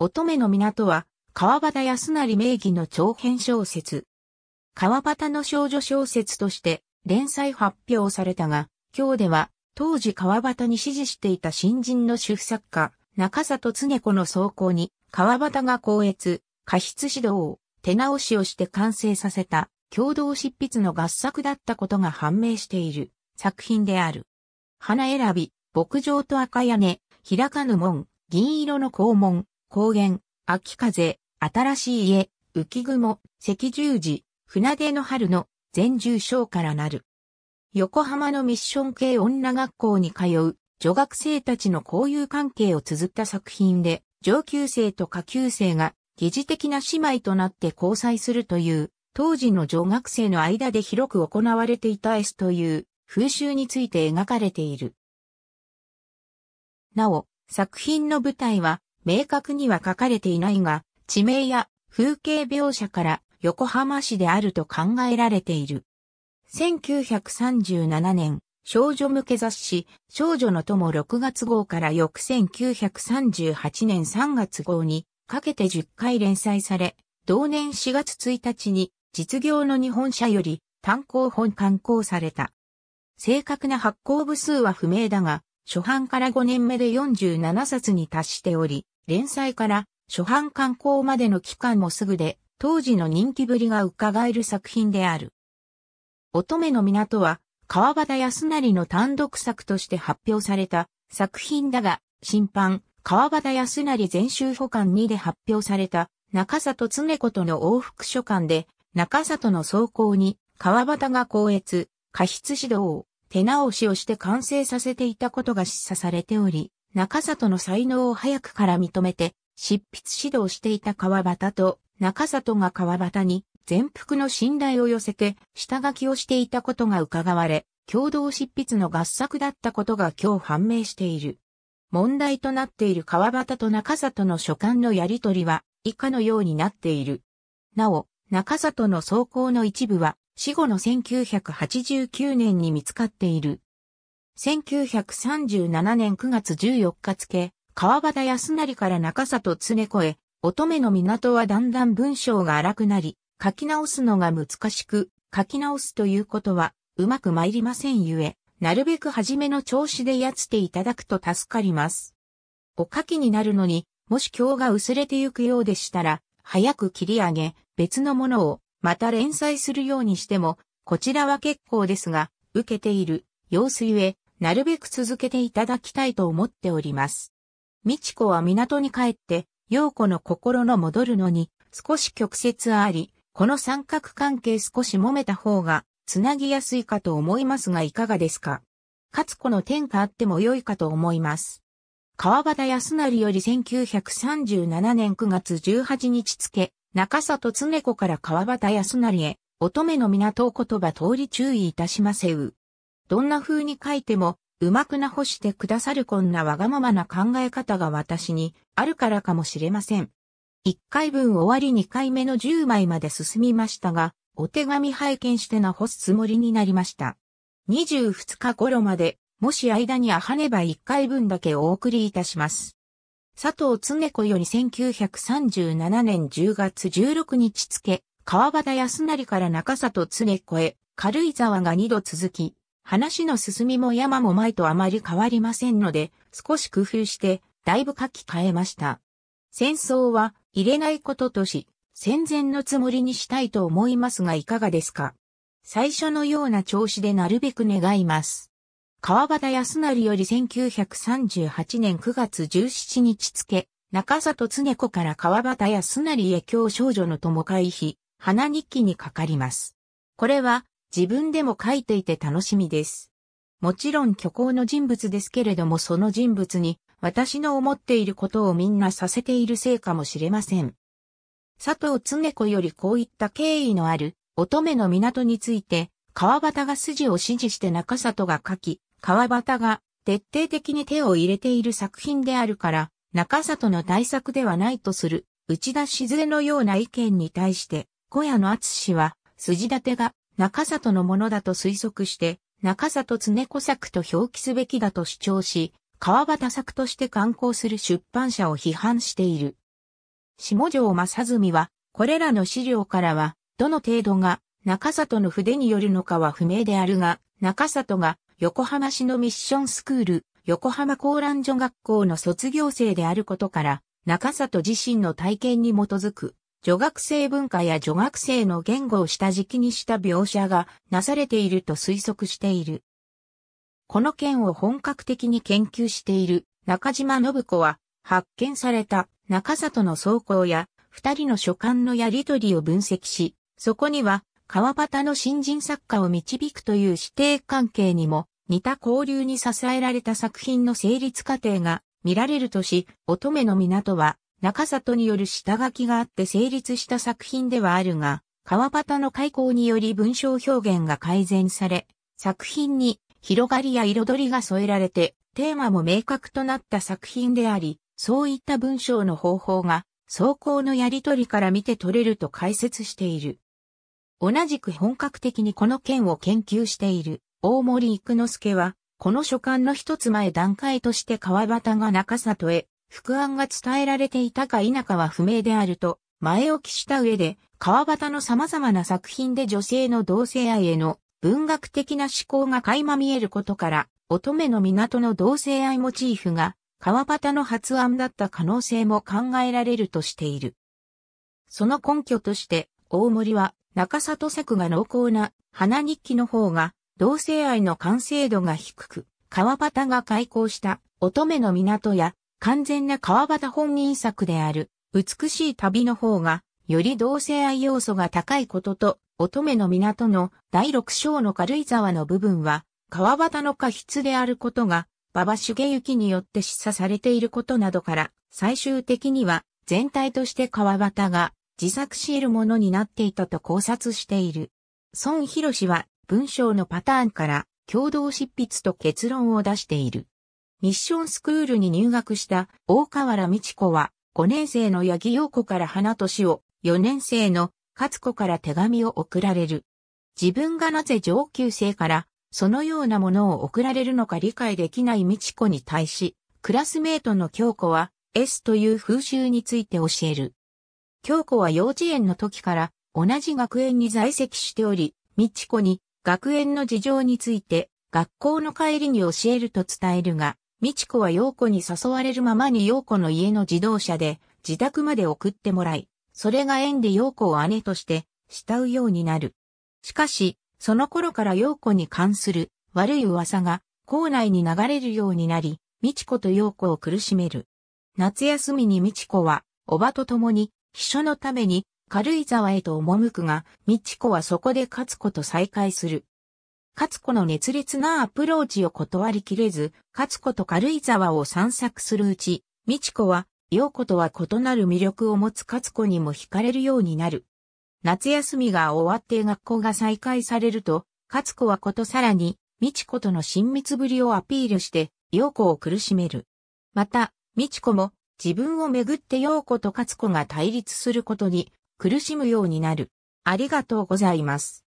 乙女の港は、川端康成名義の長編小説。川端の少女小説として連載発表されたが、今日では当時川端に支持していた新人の主婦作家、中里常子の走行に、川端が校閲、過失指導を手直しをして完成させた共同執筆の合作だったことが判明している作品である。花選び、牧場と赤屋根、開かぬ門、銀色の校門、高原、秋風、新しい家、浮雲、赤十字、船出の春の全住章からなる。横浜のミッション系女学校に通う女学生たちの交友関係を綴った作品で、上級生と下級生が疑似的な姉妹となって交際するという、当時の女学生の間で広く行われていた S という風習について描かれている。なお、作品の舞台は明確には書かれていないが、地名や風景描写から横浜市であると考えられている。1937年、少女向け雑誌、少女の友6月号から翌1938年3月号にかけて10回連載され、同年4月1日に実業の日本社より単行本刊行された。正確な発行部数は不明だが、初版から5年目で47冊に達しており、連載から初版刊行までの期間もすぐで、当時の人気ぶりが伺える作品である。乙女の港は、川端康成の単独作として発表された作品だが、審判、川端康成全集保管2で発表された中里常子との往復書簡で、中里の走行に川端が校閲、過失指導を手直しをして完成させていたことが示唆されており、中里の才能を早くから認めて、執筆指導していた川端と、中里が川端に全幅の信頼を寄せて、下書きをしていたことが伺われ、共同執筆の合作だったことが今日判明している。問題となっている川端と中里の書簡のやりとりは以下のようになっている。なお、中里の草稿の一部は死後の1989年に見つかっている。1937年9月14日付、川端康成から中里常子へ、乙女の港はだんだん文章が荒くなり、書き直すのが難しく、書き直すということは、うまく参りませんゆえ、なるべく初めの調子でやつていただくと助かります。お書きになるのに、もし今日が薄れてゆくようでしたら、早く切り上げ、別のものを、また連載するようにしても、こちらは結構ですが、受けている、様子ゆえ、なるべく続けていただきたいと思っております。美智子は港に帰って、陽子の心の戻るのに少し曲折あり、この三角関係少し揉めた方が、つなぎやすいかと思いますがいかがですかかつこの天下あっても良いかと思います。川端康成より1937年9月18日付、中里常子から川端康成へ、乙女の港を言葉通り注意いたしませう。どんな風に書いても、うまくなほしてくださるこんなわがままな考え方が私にあるからかもしれません。一回分終わり二回目の10枚まで進みましたが、お手紙拝見してなほすつもりになりました。22日頃まで、もし間にあはねば一回分だけお送りいたします。佐藤常子より1937年10月16日付、川端康成から中里常子へ、軽井沢が二度続き、話の進みも山も前とあまり変わりませんので、少し工夫して、だいぶ書き換えました。戦争は入れないこととし、戦前のつもりにしたいと思いますがいかがですか最初のような調子でなるべく願います。川端康成より1938年9月17日付、中里常子から川端康成へ今日少女の友会費、花日記にかかります。これは、自分でも書いていて楽しみです。もちろん虚構の人物ですけれどもその人物に私の思っていることをみんなさせているせいかもしれません。佐藤常子よりこういった経緯のある乙女の港について川端が筋を指示して中里が書き、川端が徹底的に手を入れている作品であるから中里の大作ではないとする内田静江のような意見に対して小屋の厚氏は筋立てが中里のものだと推測して、中里常子作と表記すべきだと主張し、川端作として刊行する出版社を批判している。下条正純は、これらの資料からは、どの程度が中里の筆によるのかは不明であるが、中里が横浜市のミッションスクール、横浜高蘭女学校の卒業生であることから、中里自身の体験に基づく女学生文化や女学生の言語を下敷きにした描写がなされていると推測している。この件を本格的に研究している中島信子は発見された中里の倉庫や二人の書簡のやりとりを分析し、そこには川端の新人作家を導くという指定関係にも似た交流に支えられた作品の成立過程が見られるとし、乙女の港は中里による下書きがあって成立した作品ではあるが、川端の開口により文章表現が改善され、作品に広がりや彩りが添えられて、テーマも明確となった作品であり、そういった文章の方法が、走行のやりとりから見て取れると解説している。同じく本格的にこの件を研究している大森育之助は、この書簡の一つ前段階として川端が中里へ副案が伝えられていたか否かは不明であると、前置きした上で、川端の様々な作品で女性の同性愛への文学的な思考が垣間見えることから、乙女の港の同性愛モチーフが、川端の発案だった可能性も考えられるとしている。その根拠として、大森は、中里作が濃厚な花日記の方が、同性愛の完成度が低く、川端が開校した乙女の港や完全な川端本人作である、美しい旅の方が、より同性愛要素が高いことと、乙女の港の第六章の軽井沢の部分は、川端の過筆であることが、馬場茂之によって示唆されていることなどから、最終的には全体として川端が自作し得るものになっていたと考察している。孫博士は文章のパターンから共同執筆と結論を出している。ミッションスクールに入学した大河原美智子は、5年生の八木陽子から花年を、4年生の勝子から手紙を送られる。自分がなぜ上級生から、そのようなものを送られるのか理解できない美智子に対し、クラスメートの京子は、S という風習について教える。京子は幼稚園の時から同じ学園に在籍しており、美智子に学園の事情について学校の帰りに教えると伝えるが、美智子は陽子に誘われるままに陽子の家の自動車で自宅まで送ってもらい、それが縁で陽子を姉として慕うようになる。しかし、その頃から陽子に関する悪い噂が校内に流れるようになり、美智子と陽子を苦しめる。夏休みに美智子は、おばと共に、秘書のために軽井沢へと赴くが、美智子はそこで勝子と再会する。勝子の熱烈なアプローチを断りきれず、勝子と軽井沢を散策するうち、美智子は、陽子とは異なる魅力を持つ勝子にも惹かれるようになる。夏休みが終わって学校が再開されると、勝子はことさらに、美智子との親密ぶりをアピールして、陽子を苦しめる。また、美智子も、自分をめぐって陽子と勝子が対立することに、苦しむようになる。ありがとうございます。